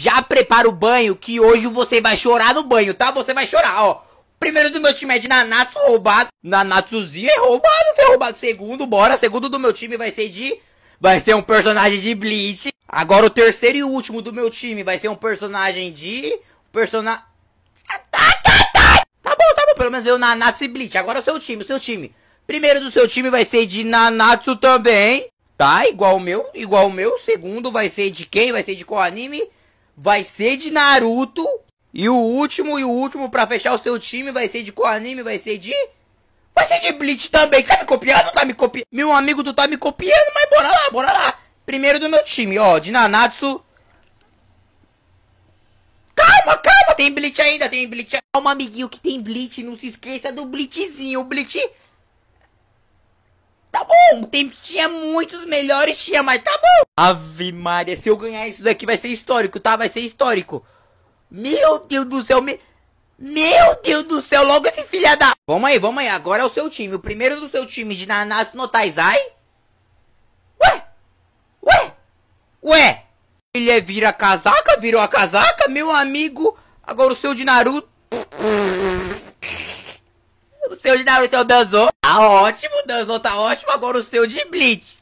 Já prepara o banho que hoje você vai chorar no banho, tá? Você vai chorar, ó. Primeiro do meu time é de Nanatsu roubado. Nanatsuzinho é roubado, foi é roubado. Segundo, bora. Segundo do meu time vai ser de. Vai ser um personagem de Bleach. Agora o terceiro e último do meu time vai ser um personagem de. Personagem. Tá, tá, tá, tá. tá bom, tá bom. Pelo menos veio Nanatsu e Bleach. Agora o seu time, o seu time. Primeiro do seu time vai ser de Nanatsu também. Tá? Igual o meu. Igual o meu. Segundo vai ser de quem? Vai ser de qual anime? vai ser de Naruto. E o último, e o último para fechar o seu time vai ser de qual anime? Vai ser de. Vai ser de Bleach também. Tá me copiando? Tá me copiando? Meu amigo, tu tá me copiando, mas bora lá, bora lá. Primeiro do meu time, ó, de Nanatsu. Calma, calma, tem Bleach ainda, tem Bleach. Calma, amiguinho, que tem Bleach. Não se esqueça do Bleachzinho. O Bleach tá bom. O tempo tinha muitos melhores, tinha, mas tá bom. Ave Maria, se eu ganhar isso daqui vai ser histórico, tá? Vai ser histórico. Meu Deus do céu, me... Meu Deus do céu, logo esse filha da... Vamos aí, vamos aí, agora é o seu time. O primeiro do seu time de Nanatsu no Taizai. Ué? Ué? Ué? Ele é vira casaca? Virou a casaca, meu amigo? Agora o seu de Naruto seu de Naruto é o Danzou. Tá ótimo, Danzou tá ótimo. Agora o seu de Bleach.